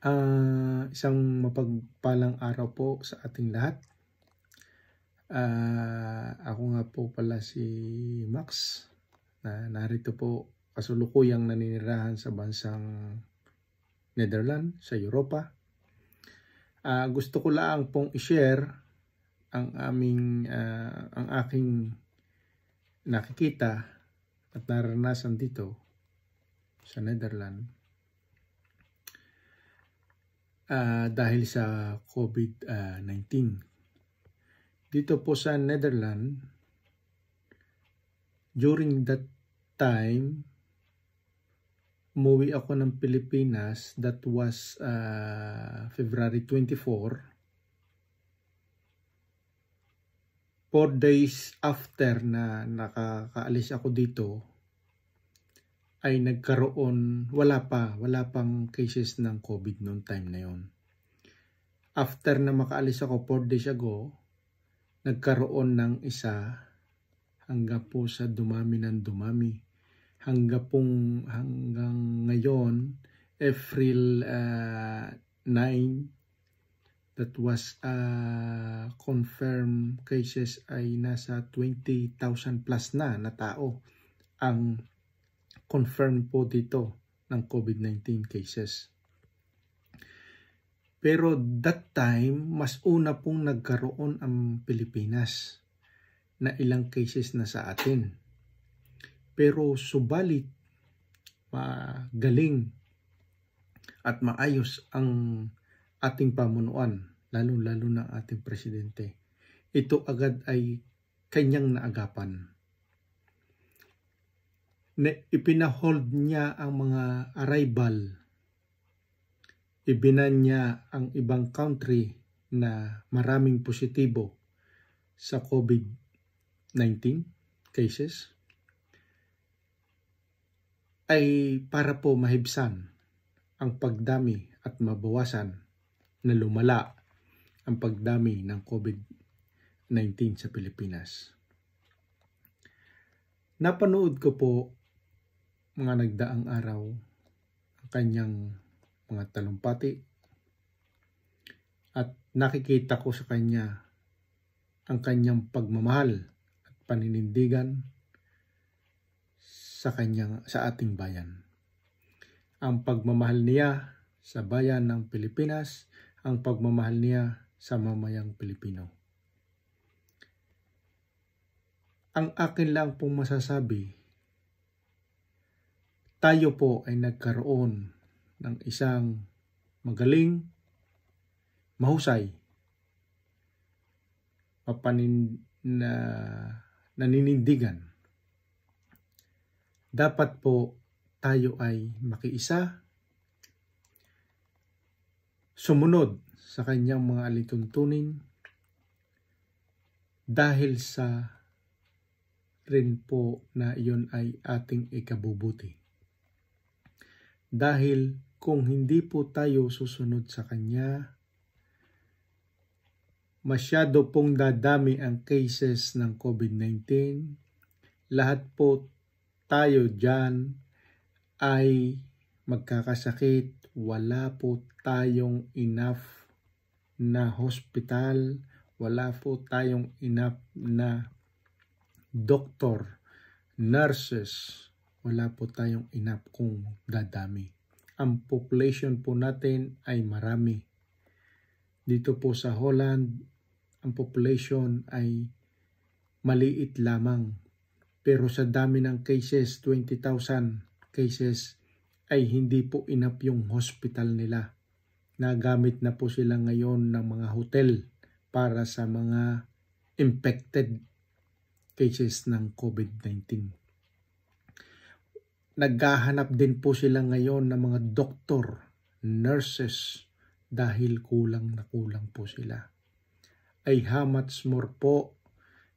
Uh, isang mapagpalang araw po sa ating lahat. Uh, ako nga po pala si Max na narito po kasulukuyang naninirahan sa bansang Netherlands, sa Europa. Uh, gusto ko lang pong i-share ang aming uh, ang aking nakikita at naranasan dito sa Netherlands uh, dahil sa COVID-19. Ah, dito po sa Netherlands, during that time, umuwi ako ng Pilipinas. That was uh, February 24. Four days after na nakakaalis ako dito, ay nagkaroon, wala pa, wala pang cases ng COVID noong time na yon. After na makaalis ako 4 days ago, nagkaroon ng isa hangga po sa dumami ng dumami. Hangga pong hanggang ngayon, April uh, ah, 9, that was uh, confirmed cases ay nasa 20,000 plus na na tao ang confirmed po dito ng COVID-19 cases. Pero that time, mas una pong nagkaroon ang Pilipinas na ilang cases na sa atin. Pero subalit, magaling at maayos ang ating pamunuan, lalo-lalo na ating presidente. Ito agad ay kanyang naagapan na ipinahold niya ang mga arrival. Ibinan niya ang ibang country na maraming positibo sa COVID-19 cases ay para po mahibsan ang pagdami at mabawasan na lumala ang pagdami ng COVID-19 sa Pilipinas. Napanood ko po mga nagdaang araw ang kanyang mga talumpati at nakikita ko sa kanya ang kanyang pagmamahal at paninindigan sa kanyang sa ating bayan. Ang pagmamahal niya sa bayan ng Pilipinas, ang pagmamahal niya sa mamayang Pilipino. Ang akin lang pong masasabi tayo po ay nagkaroon ng isang magaling, mahusay, mapanin na naninindigan. Dapat po tayo ay makiisa, sumunod sa kanyang mga alituntunin dahil sa rin po na iyon ay ating ikabubuti. Dahil kung hindi po tayo susunod sa Kanya, masyado pong dadami ang cases ng COVID-19. Lahat po tayo dyan ay magkakasakit. Wala po tayong enough na hospital. Wala po tayong enough na doktor, nurses, wala po tayong enough kung dadami. Ang population po natin ay marami. Dito po sa Holland, ang population ay maliit lamang. Pero sa dami ng cases, 20,000 cases, ay hindi po enough yung hospital nila. Nagamit na po sila ngayon ng mga hotel para sa mga infected cases ng COVID-19 naghahanap din po sila ngayon ng mga doktor, nurses, dahil kulang na kulang po sila. Ay how much more po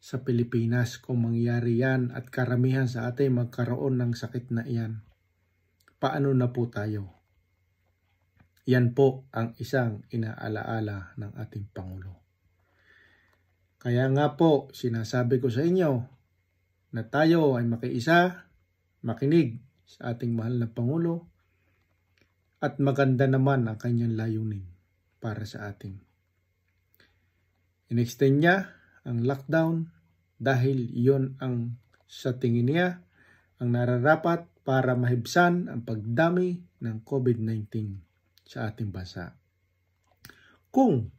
sa Pilipinas kung mangyari yan at karamihan sa atin magkaroon ng sakit na iyan. Paano na po tayo? Yan po ang isang inaalaala ng ating Pangulo. Kaya nga po, sinasabi ko sa inyo na tayo ay makiisa makinig sa ating mahal na Pangulo at maganda naman ang kanyang layunin para sa atin. Inextend niya ang lockdown dahil iyon ang sa tingin niya ang nararapat para mahibsan ang pagdami ng COVID-19 sa ating bansa. Kung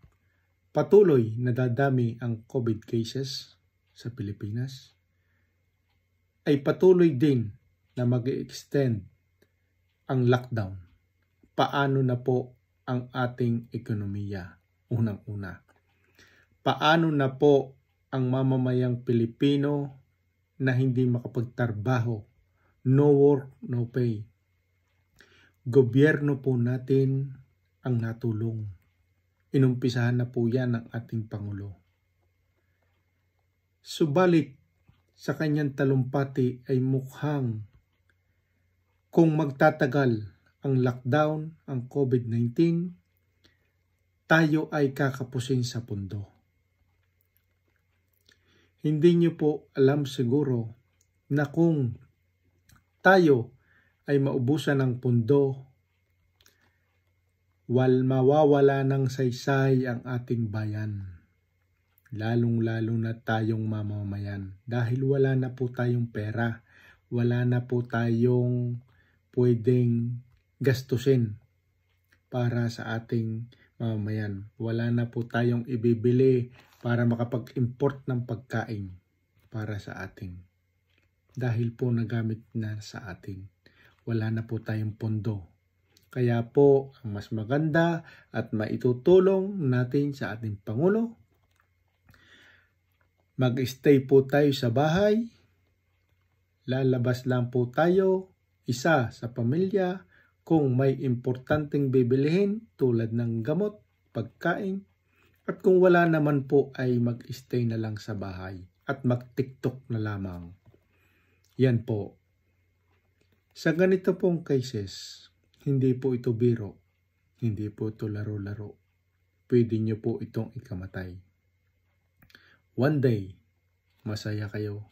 patuloy na dadami ang COVID cases sa Pilipinas, ay patuloy din na mag extend ang lockdown. Paano na po ang ating ekonomiya? Unang-una. Paano na po ang mamamayang Pilipino na hindi makapagtarbaho? No work, no pay. Gobyerno po natin ang natulong. Inumpisahan na po yan ng ating Pangulo. Subalit, sa kanyang talumpati ay mukhang kung magtatagal ang lockdown, ang COVID-19, tayo ay kakapusin sa pundo. Hindi niyo po alam siguro na kung tayo ay maubusan ng pundo, wal mawawala ng saysay ang ating bayan. Lalong-lalo na tayong mamamayan dahil wala na po tayong pera, wala na po tayong pwedeng gastusin para sa ating mamamayan. Wala na po tayong ibibili para makapag-import ng pagkain para sa ating. Dahil po nagamit na sa atin. Wala na po tayong pondo. Kaya po, ang mas maganda at maitutulong natin sa ating Pangulo, mag-stay po tayo sa bahay, lalabas lang po tayo, isa sa pamilya kung may importanteng bibilihin tulad ng gamot, pagkain, at kung wala naman po ay mag-stay na lang sa bahay at mag-tiktok na lamang. Yan po. Sa ganito pong cases, hindi po ito biro, hindi po ito laro-laro. Pwede nyo po itong ikamatay. One day, masaya kayo,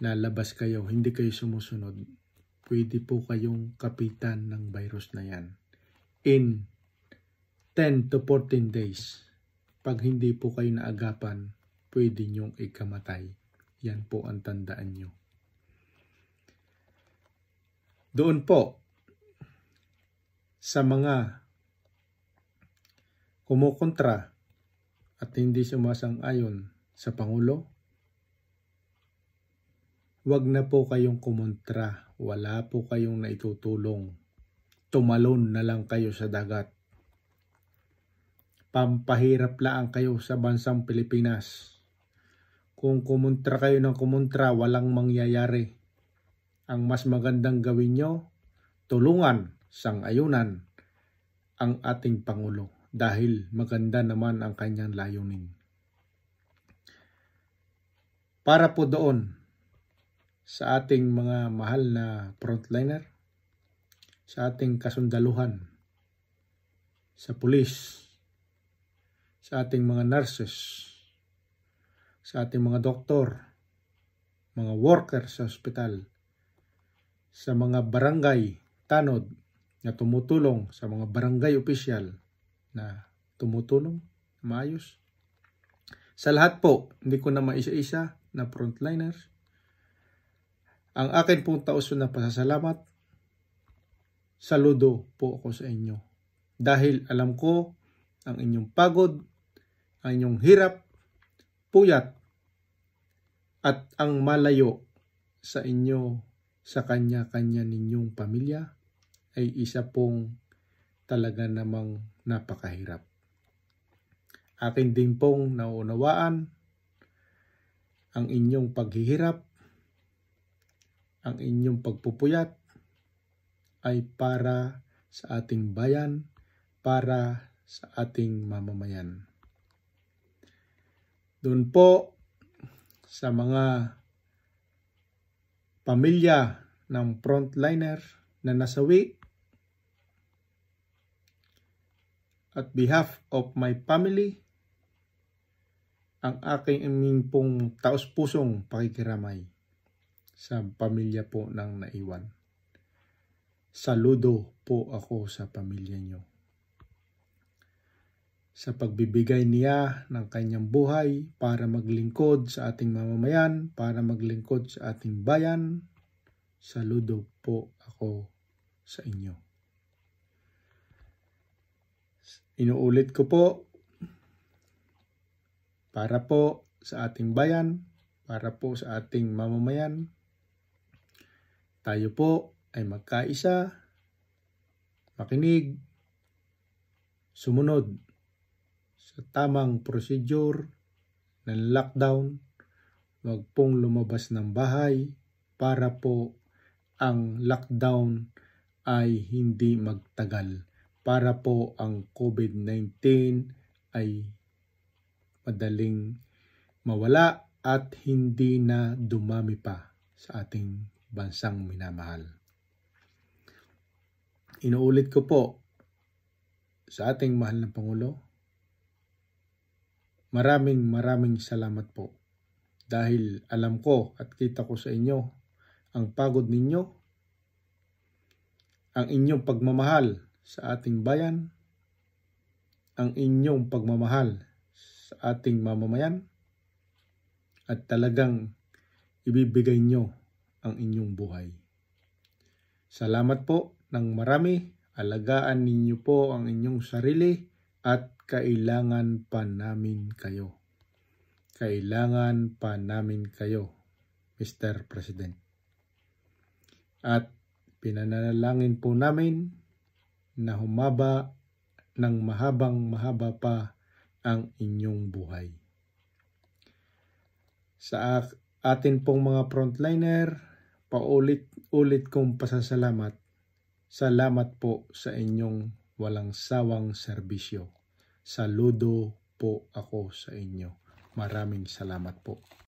lalabas kayo, hindi kayo sumusunod, pwede po kayong kapitan ng virus na yan in 10 to 14 days. Pag hindi po kayo naagapan, pwede nyong ikamatay. Yan po ang tandaan nyo. Doon po, sa mga kumukontra at hindi sumasang-ayon sa Pangulo, Huwag na po kayong kumontra, wala po kayong naitutulong. Tumalon na lang kayo sa dagat. Pampahirap lang kayo sa bansang Pilipinas. Kung kumontra kayo ng kumontra, walang mangyayari. Ang mas magandang gawin nyo, tulungan, sang ayunan ang ating Pangulo dahil maganda naman ang kanyang layunin. Para po doon, sa ating mga mahal na frontliner, sa ating kasundaluhan, sa pulis, sa ating mga nurses, sa ating mga doktor, mga worker sa ospital, sa mga barangay tanod na tumutulong, sa mga barangay official na tumutulong, maayos. Sa lahat po, hindi ko na maisa-isa na frontliners, ang akin pong tauso na pasasalamat, saludo po ako sa inyo. Dahil alam ko ang inyong pagod, ang inyong hirap, puyat, at ang malayo sa inyo sa kanya-kanya ninyong pamilya ay isa pong talaga namang napakahirap. Akin din pong nauunawaan ang inyong paghihirap ang inyong pagpupuyat ay para sa ating bayan, para sa ating mamamayan. Doon po sa mga pamilya ng frontliner na nasawi at behalf of my family ang aking pong taos-pusong pakikiramay sa pamilya po ng naiwan. Saludo po ako sa pamilya niyo. Sa pagbibigay niya ng kanyang buhay para maglingkod sa ating mamamayan, para maglingkod sa ating bayan, saludo po ako sa inyo. Inuulit ko po, para po sa ating bayan, para po sa ating mamamayan, tayo po ay magkaisa, makinig, sumunod sa tamang procedure ng lockdown, wag pong lumabas ng bahay para po ang lockdown ay hindi magtagal. Para po ang COVID-19 ay madaling mawala at hindi na dumami pa sa ating bansang minamahal. Inuulit ko po sa ating mahal na Pangulo, maraming maraming salamat po dahil alam ko at kita ko sa inyo ang pagod ninyo, ang inyong pagmamahal sa ating bayan, ang inyong pagmamahal sa ating mamamayan, at talagang ibibigay nyo ang inyong buhay. Salamat po ng marami. Alagaan ninyo po ang inyong sarili at kailangan pa namin kayo. Kailangan pa namin kayo, Mr. President. At pinanalangin po namin na humaba ng mahabang mahaba pa ang inyong buhay. Sa atin pong mga frontliner, paulit-ulit kong pasasalamat. Salamat po sa inyong walang sawang serbisyo. Saludo po ako sa inyo. Maraming salamat po.